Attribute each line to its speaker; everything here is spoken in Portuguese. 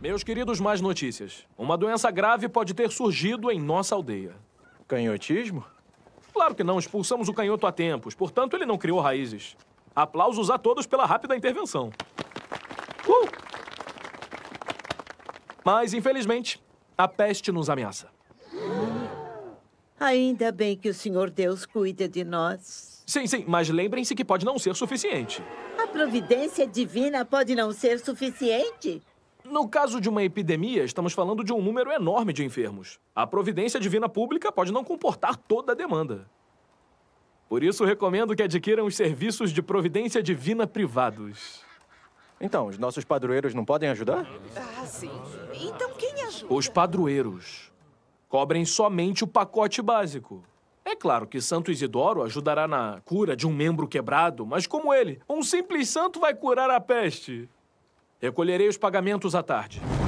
Speaker 1: Meus queridos, mais notícias. Uma doença grave pode ter surgido em nossa aldeia. Canhotismo? Claro que não, expulsamos o canhoto há tempos, portanto ele não criou raízes. Aplausos a todos pela rápida intervenção. Uh! Mas, infelizmente, a peste nos ameaça.
Speaker 2: Ainda bem que o Senhor Deus cuida de nós.
Speaker 1: Sim, sim, mas lembrem-se que pode não ser suficiente. A providência divina pode não ser suficiente? No caso de uma epidemia, estamos falando de um número enorme de enfermos. A providência divina pública pode não comportar toda a demanda. Por isso, recomendo que adquiram os serviços de providência divina privados. Então, os nossos padroeiros não podem ajudar?
Speaker 3: Ah, sim. Então quem ajuda? Os
Speaker 1: padroeiros. Cobrem somente o pacote básico. É claro que Santo Isidoro ajudará na cura de um membro quebrado, mas como ele, um simples santo vai curar a peste. Recolherei os pagamentos à tarde.